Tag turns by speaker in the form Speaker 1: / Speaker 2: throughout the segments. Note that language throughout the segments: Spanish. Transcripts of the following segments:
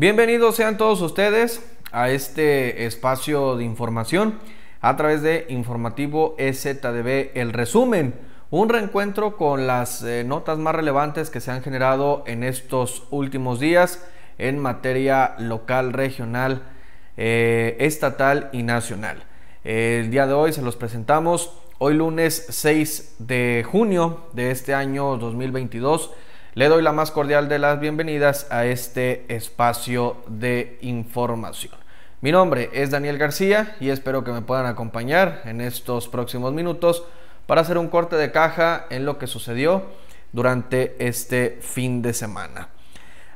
Speaker 1: Bienvenidos sean todos ustedes a este espacio de información a través de Informativo EZDB, el resumen, un reencuentro con las eh, notas más relevantes que se han generado en estos últimos días en materia local, regional, eh, estatal y nacional. el día de hoy se los presentamos, hoy lunes 6 de junio de este año 2022. Le doy la más cordial de las bienvenidas a este espacio de información. Mi nombre es Daniel García y espero que me puedan acompañar en estos próximos minutos para hacer un corte de caja en lo que sucedió durante este fin de semana.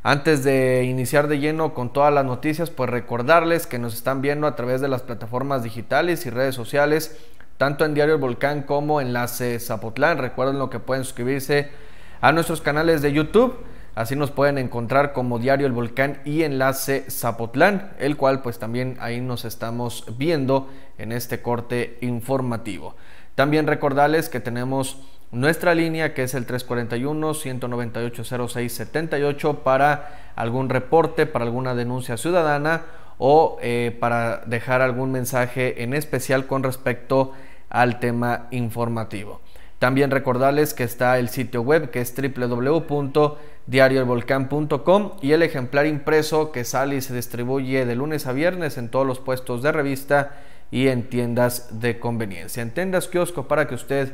Speaker 1: Antes de iniciar de lleno con todas las noticias, pues recordarles que nos están viendo a través de las plataformas digitales y redes sociales, tanto en Diario El Volcán como en Enlace Zapotlán. Recuerden lo que pueden suscribirse a nuestros canales de YouTube. Así nos pueden encontrar como Diario El Volcán y Enlace Zapotlán, el cual pues también ahí nos estamos viendo en este corte informativo. También recordarles que tenemos nuestra línea que es el 341-198-0678 para algún reporte, para alguna denuncia ciudadana o eh, para dejar algún mensaje en especial con respecto al tema informativo. También recordarles que está el sitio web que es www.diarioelvolcán.com y el ejemplar impreso que sale y se distribuye de lunes a viernes en todos los puestos de revista y en tiendas de conveniencia, en tiendas kiosco para que usted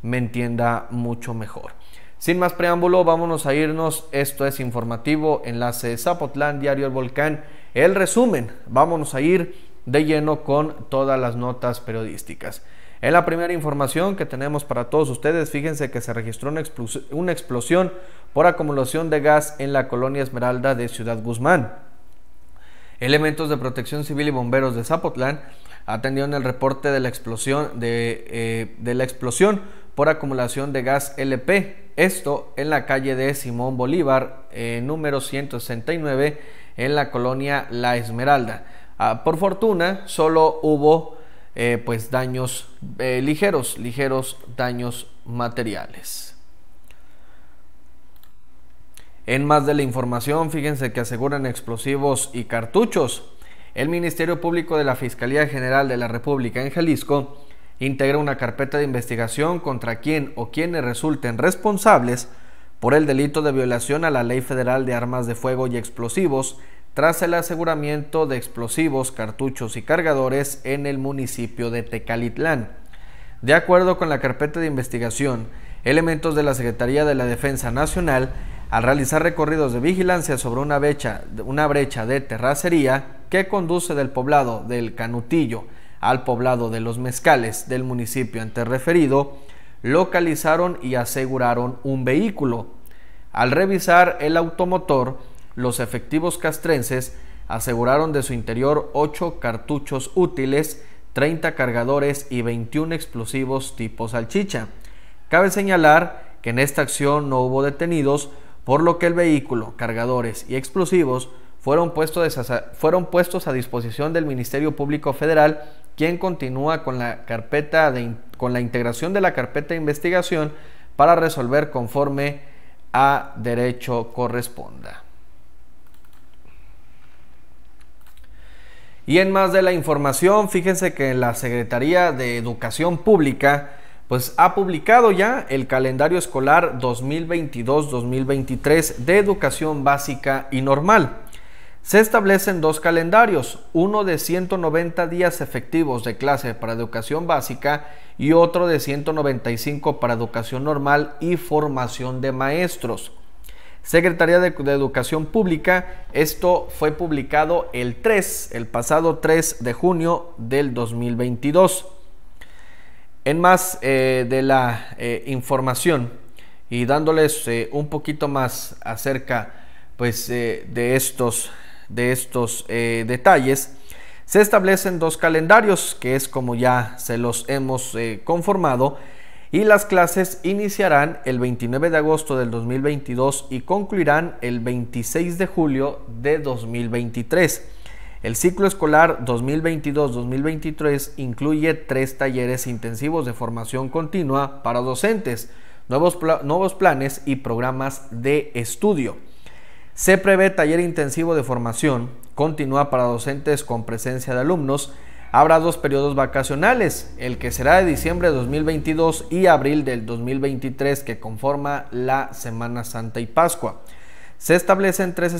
Speaker 1: me entienda mucho mejor. Sin más preámbulo, vámonos a irnos. Esto es informativo, enlace Zapotlán, Diario El Volcán. El resumen, vámonos a ir de lleno con todas las notas periodísticas. En la primera información que tenemos para todos ustedes, fíjense que se registró una, explosión por acumulación de gas en la colonia Esmeralda de Ciudad Guzmán. Elementos de protección civil y bomberos de Zapotlán atendieron el reporte de la explosión, de, eh, la explosión por acumulación de gas LP, esto en la calle de Simón Bolívar, eh, número 169, en la colonia La Esmeralda. Ah, por fortuna, solo hubo eh, pues daños eh, ligeros, ligeros daños materiales. En más de la información, fíjense que aseguran explosivos y cartuchos. El Ministerio Público de la Fiscalía General de la República en Jalisco integra una carpeta de investigación contra quien o quienes resulten responsables por el delito de violación a la Ley Federal de Armas de Fuego y Explosivos tras el aseguramiento de explosivos, cartuchos y cargadores en el municipio de Tecalitlán. De acuerdo con la carpeta de investigación, elementos de la Secretaría de la Defensa Nacional, al realizar recorridos de vigilancia sobre una brecha, una brecha de terracería que conduce del poblado del Canutillo al poblado de los Mezcales del municipio antes referido, localizaron y aseguraron un vehículo. Al revisar el automotor, los efectivos castrenses aseguraron de su interior 8 cartuchos útiles, 30 cargadores y 21 explosivos tipo salchicha. Cabe señalar que en esta acción no hubo detenidos, por lo que el vehículo, cargadores y explosivos fueron puestos, a disposición del Ministerio Público Federal, quien continúa con la, carpeta con la integración de la carpeta de investigación para resolver conforme a derecho corresponda. Y en más de la información, fíjense que la Secretaría de Educación Pública pues ha publicado ya el calendario escolar 2022-2023 de educación básica y normal. Se establecen dos calendarios, uno de 190 días efectivos de clase para educación básica y otro de 195 para educación normal y formación de maestros. Secretaría de, Educación Pública. Esto fue publicado el 3, el pasado 3 de junio del 2022. En más eh, de la eh, información y dándoles eh, un poquito más acerca pues, de estos, de estos detalles, se establecen dos calendarios, que es como ya se los hemos conformado y las clases iniciarán el 29 de agosto del 2022 y concluirán el 26 de julio de 2023. El ciclo escolar 2022-2023 incluye tres talleres intensivos de formación continua para docentes, nuevos, nuevos planes y programas de estudio. Se prevé taller intensivo de formación continua para docentes con presencia de alumnos habrá dos periodos vacacionales, el que será de diciembre de 2022 y abril del 2023 que conforma la Semana Santa y Pascua. Se establecen 13,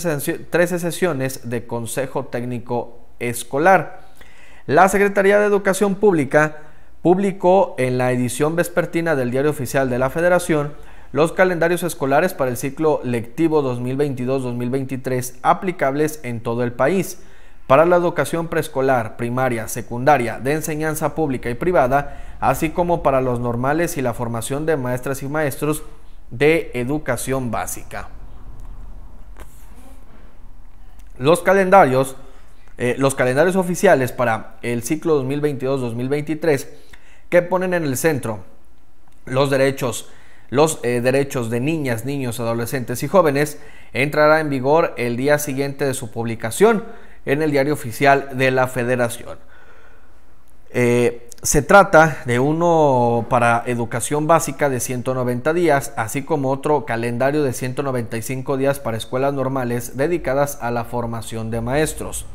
Speaker 1: sesiones de Consejo Técnico Escolar. La Secretaría de Educación Pública publicó en la edición vespertina del Diario Oficial de la Federación los calendarios escolares para el ciclo lectivo 2022-2023 aplicables en todo el país para la educación preescolar, primaria, secundaria, de enseñanza pública y privada, así como para los normales y la formación de maestras y maestros de educación básica. Los calendarios, eh, los calendarios oficiales para el ciclo 2022-2023 que ponen en el centro los derechos los eh, derechos de niñas, niños, adolescentes y jóvenes entrará en vigor el día siguiente de su publicación en el diario oficial de la federación. Eh, se trata de uno para educación básica de 190 días, así como otro calendario de 195 días para escuelas normales dedicadas a la formación de maestros.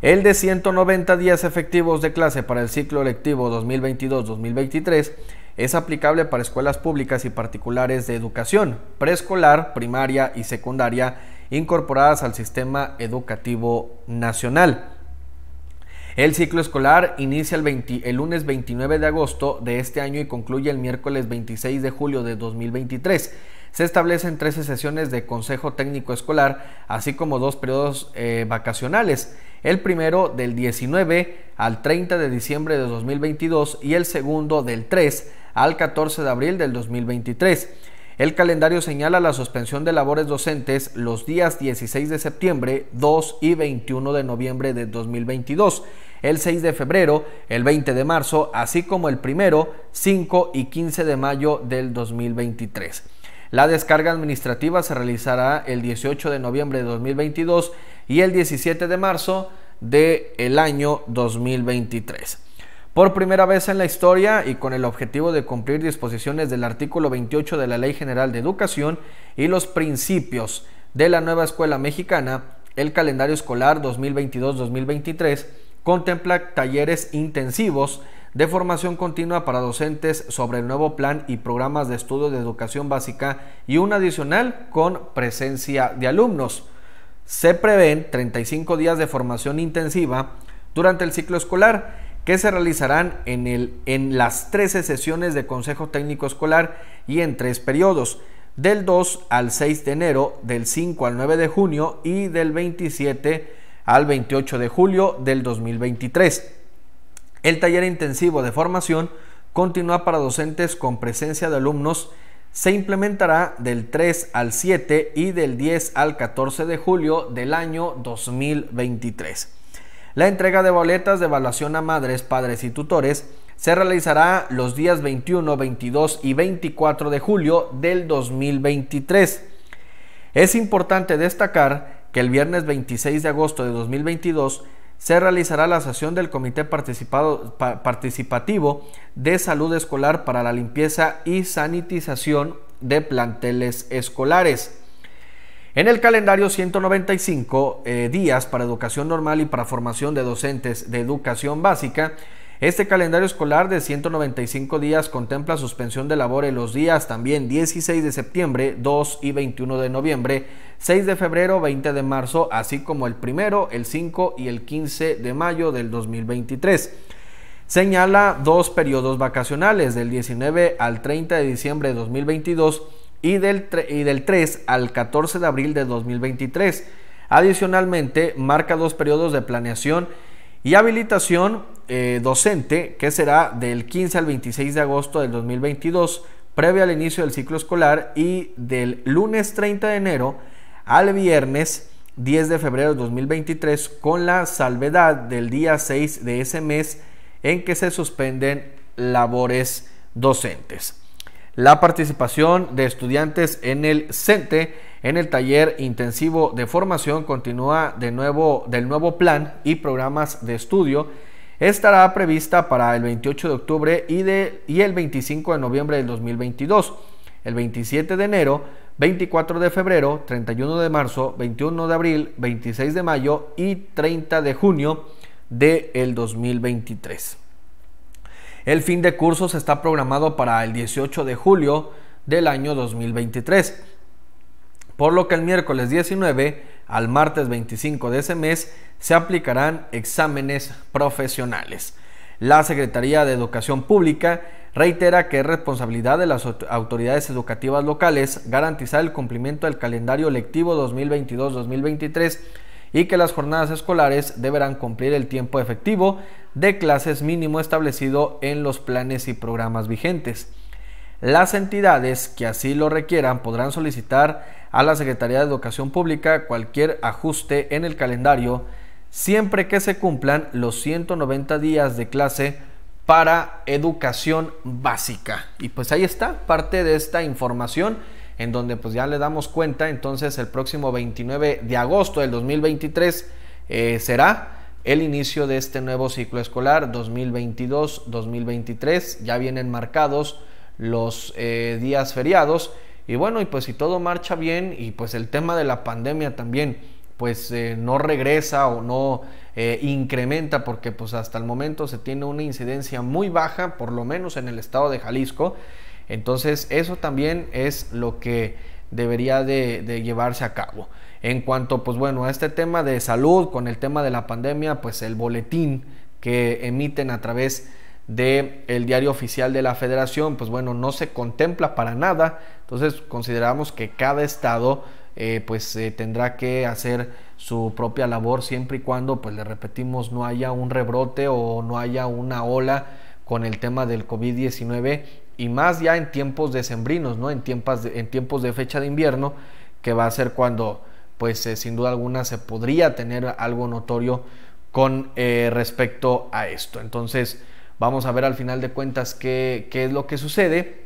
Speaker 1: El de 190 días efectivos de clase para el ciclo lectivo 2022-2023 es aplicable para escuelas públicas y particulares de educación, preescolar, primaria y secundaria incorporadas al sistema educativo nacional. El ciclo escolar inicia el, lunes 29 de agosto de este año y concluye el miércoles 26 de julio de 2023. Se establecen 13 sesiones de Consejo Técnico Escolar, así como dos periodos eh, vacacionales, el primero del 19 al 30 de diciembre de 2022 y el segundo del 3 al 14 de abril del 2023. El calendario señala la suspensión de labores docentes los días 16 de septiembre, 2 y 21 de noviembre de 2022, el 6 de febrero, el 20 de marzo, así como el primero, 5 y 15 de mayo del 2023. La descarga administrativa se realizará el 18 de noviembre de 2022 y el 17 de marzo del año 2023. Por primera vez en la historia y con el objetivo de cumplir disposiciones del artículo 28 de la Ley General de Educación y los principios de la nueva escuela mexicana, el calendario escolar 2022-2023 contempla talleres intensivos de formación continua para docentes sobre el nuevo plan y programas de estudio de educación básica y un adicional con presencia de alumnos. Se prevén 35 días de formación intensiva durante el ciclo escolar que se realizarán en, el, en las 13 sesiones de Consejo Técnico Escolar y en tres periodos, del 2 al 6 de enero, del 5 al 9 de junio y del 27 al 28 de julio del 2023. El taller intensivo de formación continúa para docentes con presencia de alumnos se implementará del 3 al 7 y del 10 al 14 de julio del año 2023. La entrega de boletas de evaluación a madres, padres y tutores se realizará los días 21, 22 y 24 de julio del 2023. Es importante destacar que el viernes 26 de agosto de 2022 se realizará la sesión del Comité Participativo de Salud Escolar para la limpieza y sanitización de planteles escolares. En el calendario 195 eh, días para educación normal y para formación de docentes de educación básica, este calendario escolar de 195 días contempla suspensión de labor en los días también 16 de septiembre, 2 y 21 de noviembre, 6 de febrero, 20 de marzo, así como el primero, el 5 y el 15 de mayo del 2023. Señala dos periodos vacacionales del 19 al 30 de diciembre de 2022 y del, y del 3 al 14 de abril de 2023. Adicionalmente, marca dos periodos de planeación y habilitación eh, docente que será del 15 al 26 de agosto del 2022, previo al inicio del ciclo escolar, y del lunes 30 de enero al viernes 10 de febrero de 2023, con la salvedad del día 6 de ese mes en que se suspenden labores docentes la participación de estudiantes en el CENTE en el taller intensivo de formación continúa de nuevo del nuevo plan y programas de estudio estará prevista para el 28 de octubre y, de, y el 25 de noviembre del 2022, el 27 de enero, 24 de febrero, 31 de marzo, 21 de abril, 26 de mayo y 30 de junio del el 2023. El fin de cursos está programado para el 18 de julio del año 2023, por lo que el miércoles 19 al martes 25 de ese mes se aplicarán exámenes profesionales. La Secretaría de Educación Pública reitera que es responsabilidad de las autoridades educativas locales garantizar el cumplimiento del calendario lectivo 2022-2023 y que las jornadas escolares deberán cumplir el tiempo efectivo de clases mínimo establecido en los planes y programas vigentes. Las entidades que así lo requieran podrán solicitar a la Secretaría de Educación Pública cualquier ajuste en el calendario siempre que se cumplan los 190 días de clase para educación básica. Y pues ahí está parte de esta información en donde pues ya le damos cuenta, entonces el próximo 29 de agosto del 2023 eh, será el inicio de este nuevo ciclo escolar 2022-2023. Ya vienen marcados los eh, días feriados y bueno, y pues si todo marcha bien y pues el tema de la pandemia también pues eh, no regresa o no incrementa porque pues hasta el momento se tiene una incidencia muy baja, por lo menos en el estado de Jalisco. Entonces eso también es lo que debería de, llevarse a cabo. En cuanto, pues bueno, a este tema de salud, con el tema de la pandemia, pues el boletín que emiten a través del diario oficial de la federación, pues bueno, no se contempla para nada. Entonces consideramos que cada estado eh, pues eh, tendrá que hacer su propia labor siempre y cuando, pues le repetimos, no haya un rebrote o no haya una ola con el tema del COVID-19 y más ya en tiempos decembrinos, ¿no? En tiempos de, en tiempos de fecha de invierno, que va a ser cuando, pues eh, sin duda alguna, se podría tener algo notorio con eh, respecto a esto. Entonces, vamos a ver al final de cuentas qué, qué es lo que sucede.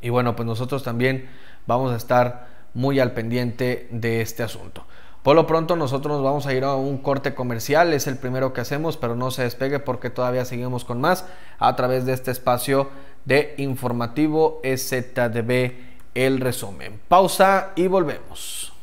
Speaker 1: Y bueno, pues nosotros también vamos a estar muy al pendiente de este asunto. Por lo pronto nosotros nos vamos a ir a un corte comercial, es el primero que hacemos, pero no se despegue porque todavía seguimos con más a través de este espacio de informativo ZDB. el resumen. Pausa y volvemos.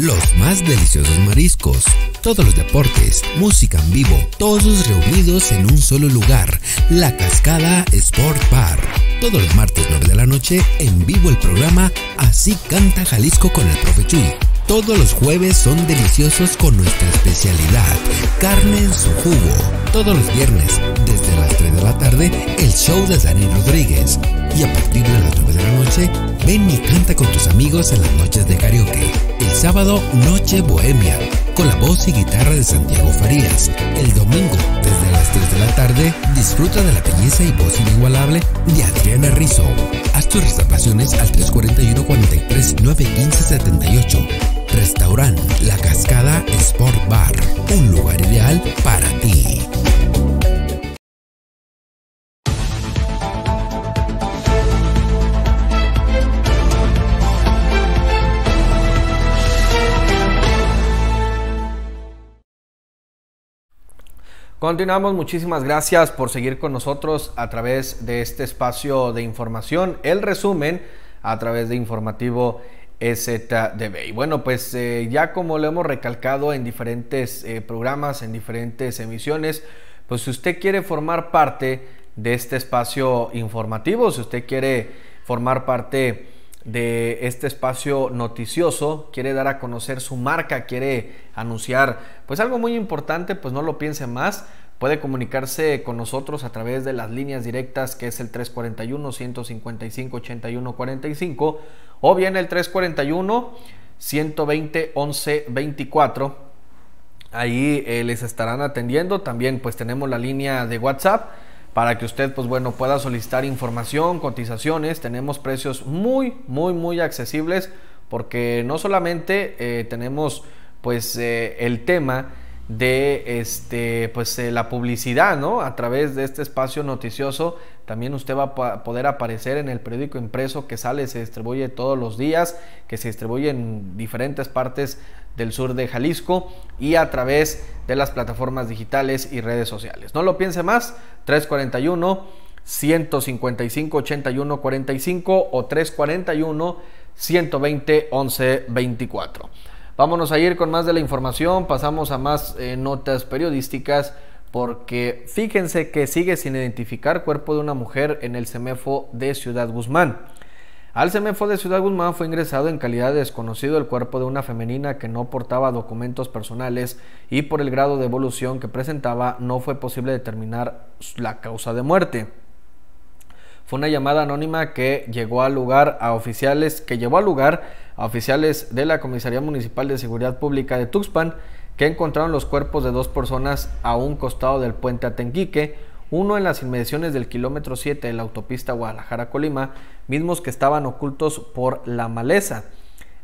Speaker 1: los más deliciosos mariscos, todos los deportes, música en vivo, todos reunidos en un solo lugar, la Cascada Sport Bar. Todos los martes 9 de la noche en vivo el programa Así canta Jalisco con el profe Chuy todos los jueves son deliciosos con nuestra especialidad, carne en su jugo. Todos los viernes, desde las 3 de la tarde, el show de Dani Rodríguez. Y a partir de las 9 de la noche, ven y canta con tus amigos en las noches de karaoke. El sábado, Noche Bohemia, con la voz y guitarra de Santiago Farías. El domingo, desde las 3 de la tarde, disfruta de la belleza y voz inigualable de Adriana Rizzo. Haz tus reservaciones al 341 43 915 78 restaurante La Cascada Sport Bar, un lugar ideal para ti. Continuamos, muchísimas gracias por seguir con nosotros a través de este espacio de información, el resumen a través de informativo EZDB. Y bueno, pues eh, ya como lo hemos recalcado en diferentes eh, programas, en diferentes emisiones, pues si usted quiere formar parte de este espacio informativo, si usted quiere formar parte de este espacio noticioso, quiere dar a conocer su marca, quiere anunciar, pues algo muy importante, pues no lo piense más, Puede comunicarse con nosotros a través de las líneas directas que es el 341-155-8145 o bien el 341-120-1124. Ahí eh, les estarán atendiendo. También pues tenemos la línea de WhatsApp para que usted pues bueno pueda solicitar información, cotizaciones. Tenemos precios muy, muy, muy accesibles porque no solamente eh, tenemos pues eh, el tema de este, pues, eh, la publicidad, ¿no? A través de este espacio noticioso, también usted va a poder aparecer en el periódico impreso que sale, se distribuye todos los días, que se distribuye en diferentes partes del sur de Jalisco y a través de las plataformas digitales y redes sociales. No lo piense más, 341. 155 81 45 o 341 120 11 24. Vámonos a ir con más de la información, pasamos a más eh, notas periodísticas porque fíjense que sigue sin identificar cuerpo de una mujer en el CEMEFO de Ciudad Guzmán. Al CEMEFO de Ciudad Guzmán fue ingresado en calidad de desconocido el cuerpo de una femenina que no portaba documentos personales y por el grado de evolución que presentaba no fue posible determinar la causa de muerte. Fue una llamada anónima que llegó al lugar a oficiales, que llevó al lugar a oficiales de la Comisaría Municipal de Seguridad Pública de Tuxpan, que encontraron los cuerpos de dos personas a un costado del puente Atenquique, uno en las inmediaciones del kilómetro 7 de la autopista Guadalajara-Colima, mismos que estaban ocultos por la maleza.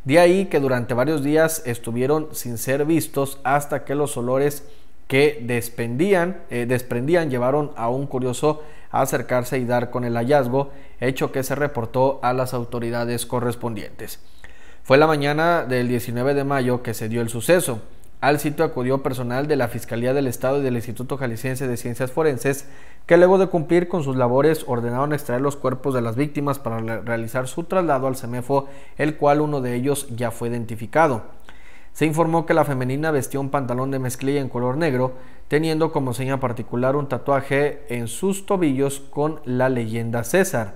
Speaker 1: De ahí que durante varios días estuvieron sin ser vistos hasta que los olores que eh, desprendían llevaron a un curioso a acercarse y dar con el hallazgo, hecho que se reportó a las autoridades correspondientes. Fue la mañana del 19 de mayo que se dio el suceso. Al sitio acudió personal de la Fiscalía del Estado y del Instituto Jalisciense de Ciencias Forenses, que luego de cumplir con sus labores ordenaron extraer los cuerpos de las víctimas para realizar su traslado al CEMEFO, el cual uno de ellos ya fue identificado. Se informó que la femenina vestía un pantalón de mezclilla en color negro, teniendo como seña particular un tatuaje en sus tobillos con la leyenda César.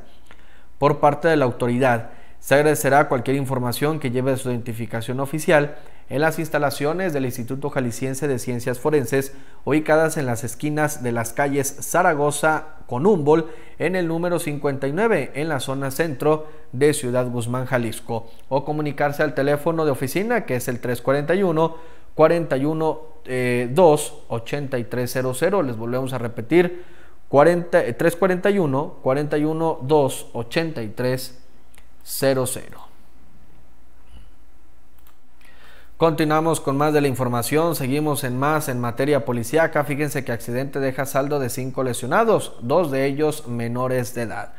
Speaker 1: Por parte de la autoridad, se agradecerá cualquier información que lleve su identificación oficial en las instalaciones del Instituto Jalisciense de Ciencias Forenses, ubicadas en las esquinas de las calles Zaragoza con Humboldt en el número 59 en la zona centro de Ciudad Guzmán, Jalisco, o comunicarse al teléfono de oficina que es el 341 41 2 8300. Les volvemos a repetir 40, 341 41 2 8300. Continuamos con más de la información, seguimos en más en materia policíaca. Fíjense que accidente deja saldo de cinco lesionados, dos de ellos menores de edad.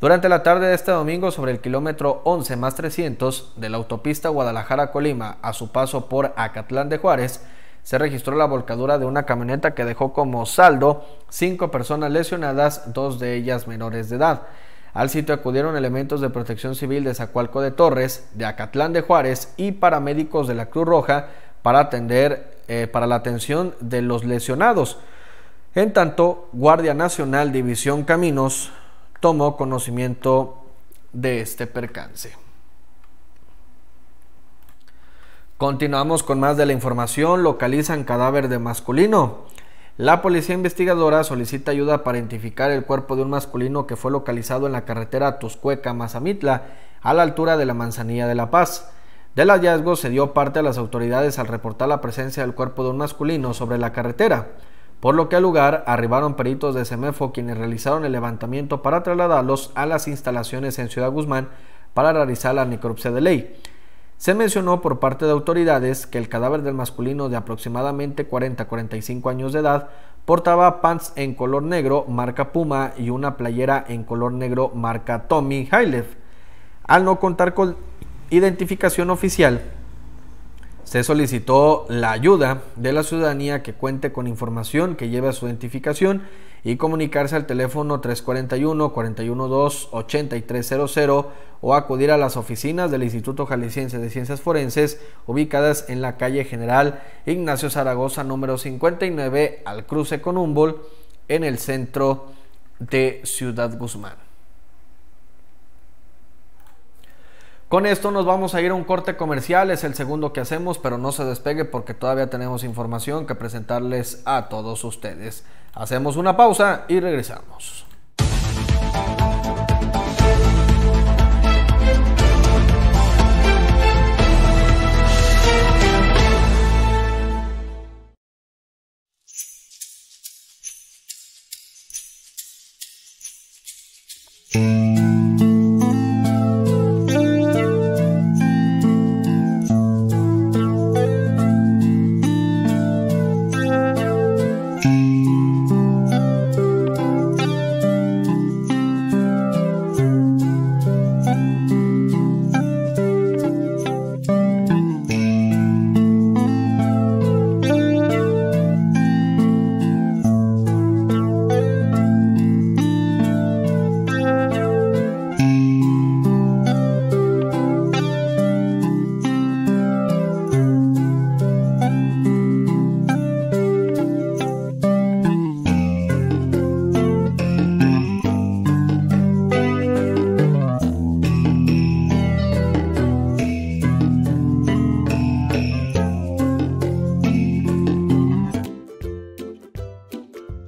Speaker 1: Durante la tarde de este domingo, sobre el kilómetro 11 más 300 de la autopista Guadalajara-Colima, a su paso por Acatlán de Juárez, se registró la volcadura de una camioneta que dejó como saldo cinco personas lesionadas, dos de ellas menores de edad. Al sitio acudieron elementos de protección civil de Zacualco de Torres, de Acatlán de Juárez y paramédicos de la Cruz Roja para atender eh, para la atención de los lesionados. En tanto, Guardia Nacional División Caminos tomó conocimiento de este percance. Continuamos con más de la información. Localizan cadáver de masculino. La policía investigadora solicita ayuda para identificar el cuerpo de un masculino que fue localizado en la carretera Tuscueca-Mazamitla, a la altura de la Manzanilla de La Paz. Del hallazgo se dio parte a las autoridades al reportar la presencia del cuerpo de un masculino sobre la carretera, por lo que al lugar arribaron peritos de SEMEFO quienes realizaron el levantamiento para trasladarlos a las instalaciones en Ciudad Guzmán para realizar la necropsia de ley. Se mencionó por parte de autoridades que el cadáver del masculino de aproximadamente 40-45 años de edad portaba pants en color negro marca Puma y una playera en color negro marca Tommy Hilfiger. Al no contar con identificación oficial, se solicitó la ayuda de la ciudadanía que cuente con información que lleve a su identificación y comunicarse al teléfono 341-412-8300 o acudir a las oficinas del Instituto Jalisciense de Ciencias Forenses ubicadas en la calle General Ignacio Zaragoza número 59 al cruce con Humboldt en el centro de Ciudad Guzmán. Con esto nos vamos a ir a un corte comercial, es el segundo que hacemos, pero no se despegue porque todavía tenemos información que presentarles a todos ustedes. Hacemos una pausa y regresamos.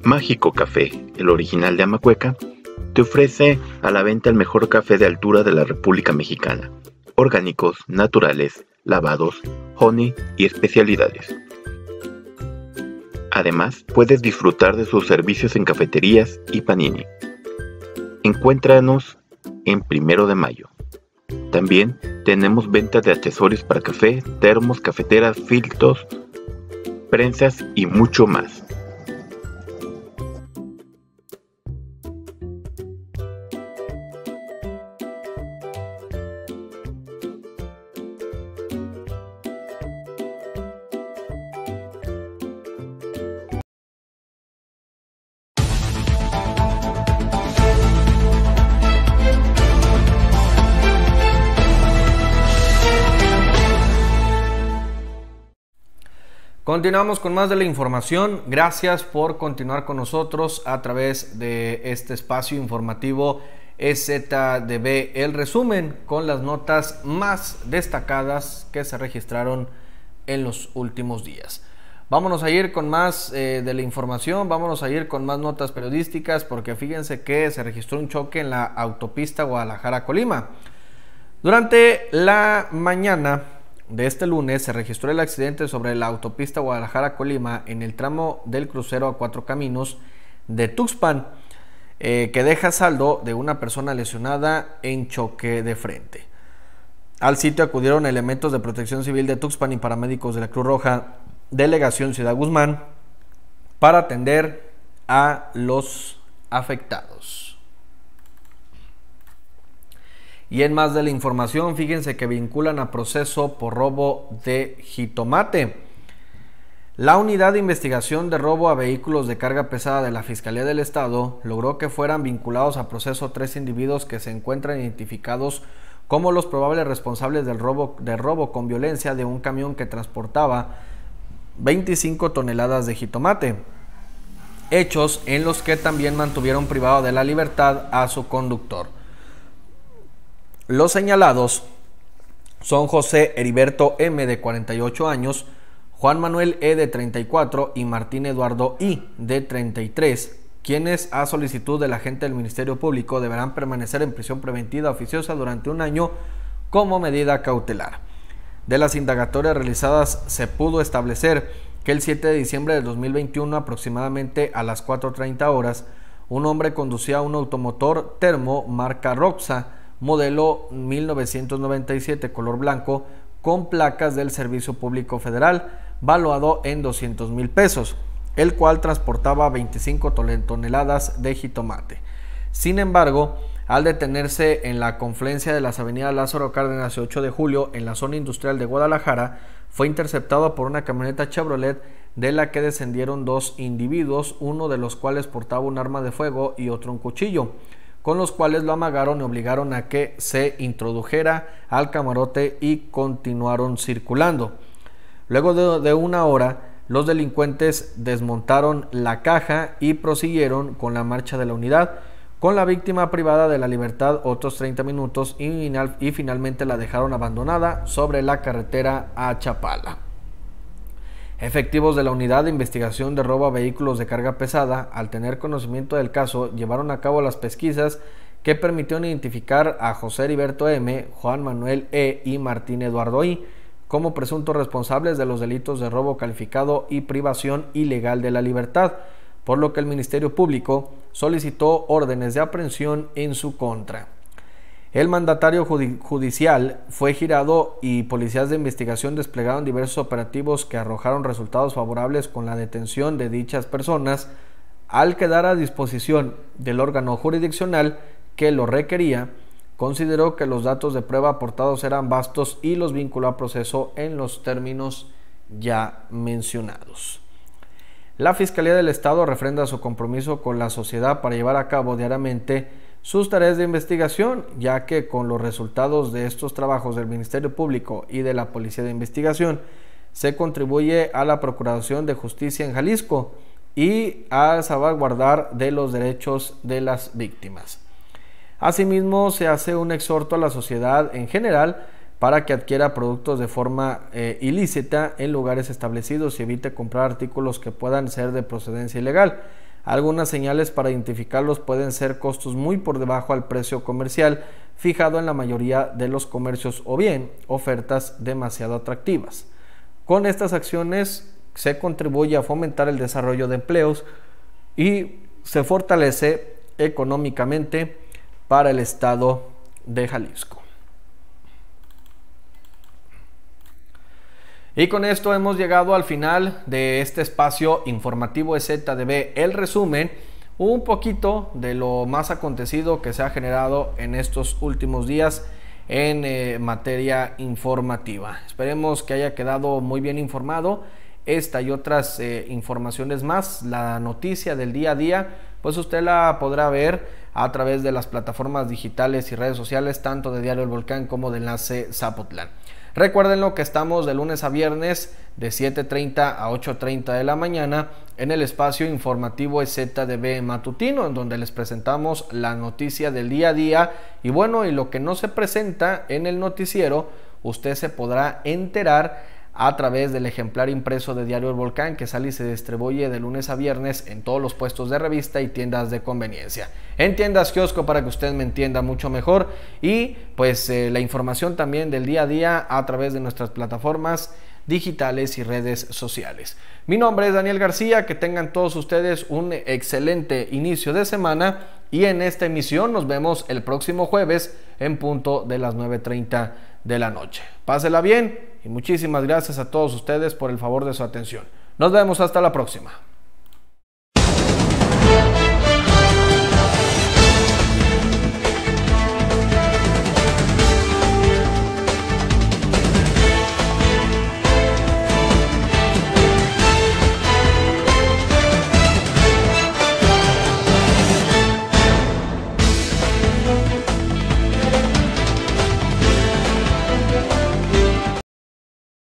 Speaker 1: Mágico Café, el original de Amacueca, te ofrece a la venta el mejor café de altura de la República Mexicana. Orgánicos, naturales, lavados, honey y especialidades. Además, puedes disfrutar de sus servicios en cafeterías y panini. Encuéntranos en primero de mayo. También tenemos venta de accesorios para café, termos, cafeteras, filtros, prensas y mucho más. Continuamos con más de la información. Gracias por continuar con nosotros a través de este espacio informativo EZDB. El resumen con las notas más destacadas que se registraron en los últimos días. Vámonos a ir con más eh, de la información, vámonos a ir con más notas periodísticas porque fíjense que se registró un choque en la autopista Guadalajara-Colima. Durante la mañana de este lunes se registró el accidente sobre la autopista Guadalajara-Colima en el tramo del crucero a cuatro caminos de Tuxpan, eh, que deja saldo de una persona lesionada en choque de frente. Al sitio acudieron elementos de protección civil de Tuxpan y paramédicos de la Cruz Roja, delegación Ciudad Guzmán, para atender a los afectados. Y en más de la información, fíjense que vinculan a proceso por robo de jitomate. La unidad de investigación de robo a vehículos de carga pesada de la Fiscalía del Estado logró que fueran vinculados a proceso tres individuos que se encuentran identificados como los probables responsables del robo, de robo con violencia de un camión que transportaba 25 toneladas de jitomate. Hechos en los que también mantuvieron privado de la libertad a su conductor. Los señalados son José Heriberto M de 48 años, Juan Manuel E de 34 y Martín Eduardo I de 33, quienes a solicitud del agente del Ministerio Público deberán permanecer en prisión preventiva oficiosa durante un año como medida cautelar. De las indagatorias realizadas se pudo establecer que el 7 de diciembre de 2021 aproximadamente a las 4.30 horas, un hombre conducía un automotor termo marca Roxa modelo 1997 color blanco con placas del Servicio Público Federal, valuado en 200 mil pesos, el cual transportaba 25 toneladas de jitomate. Sin embargo, al detenerse en la confluencia de las avenidas Lázaro Cárdenas y 8 de julio en la zona industrial de Guadalajara, fue interceptado por una camioneta Chevrolet de la que descendieron dos individuos, uno de los cuales portaba un arma de fuego y otro un cuchillo con los cuales lo amagaron y obligaron a que se introdujera al camarote y continuaron circulando. Luego de, una hora, los delincuentes desmontaron la caja y prosiguieron con la marcha de la unidad, con la víctima privada de la libertad otros 30 minutos y finalmente la dejaron abandonada sobre la carretera a Chapala. Efectivos de la Unidad de Investigación de Roba Vehículos de Carga Pesada, al tener conocimiento del caso, llevaron a cabo las pesquisas que permitieron identificar a José Heriberto M., Juan Manuel E. y Martín Eduardo I. como presuntos responsables de los delitos de robo calificado y privación ilegal de la libertad, por lo que el Ministerio Público solicitó órdenes de aprehensión en su contra. El mandatario judicial fue girado y policías de investigación desplegaron diversos operativos que arrojaron resultados favorables con la detención de dichas personas al quedar a disposición del órgano jurisdiccional que lo requería, consideró que los datos de prueba aportados eran vastos y los vinculó a proceso en los términos ya mencionados. La Fiscalía del Estado refrenda su compromiso con la sociedad para llevar a cabo diariamente sus tareas de investigación, ya que con los resultados de estos trabajos del Ministerio Público y de la Policía de Investigación, se contribuye a la Procuración de Justicia en Jalisco y a salvaguardar de los derechos de las víctimas. Asimismo, se hace un exhorto a la sociedad en general para que adquiera productos de forma eh, ilícita en lugares establecidos y evite comprar artículos que puedan ser de procedencia ilegal algunas señales para identificarlos pueden ser costos muy por debajo al precio comercial fijado en la mayoría de los comercios o bien ofertas demasiado atractivas. Con estas acciones se contribuye a fomentar el desarrollo de empleos y se fortalece económicamente para el estado de Jalisco. Y con esto hemos llegado al final de este espacio informativo de ZDB, el resumen, un poquito de lo más acontecido que se ha generado en estos últimos días en eh, materia informativa. Esperemos que haya quedado muy bien informado. Esta y otras eh, informaciones más, la noticia del día a día, pues usted la podrá ver a través de las plataformas digitales y redes sociales, tanto de Diario El Volcán como de Enlace Zapotlán. Recuerden que estamos de lunes a viernes de 7.30 a 8.30 de la mañana en el espacio informativo e ZDB Matutino, en donde les presentamos la noticia del día a día y bueno, y lo que no se presenta en el noticiero, usted se podrá enterar a través del ejemplar impreso de Diario El Volcán que sale y se distribuye de lunes a viernes en todos los puestos de revista y tiendas de conveniencia. En tiendas kiosco para que usted me entienda mucho mejor y pues eh, la información también del día a día a través de nuestras plataformas digitales y redes sociales. Mi nombre es Daniel García, que tengan todos ustedes un excelente inicio de semana y en esta emisión nos vemos el próximo jueves en punto de las 9.30 de la noche. Pásela bien, muchísimas gracias a todos ustedes por el favor de su atención. Nos vemos hasta la próxima.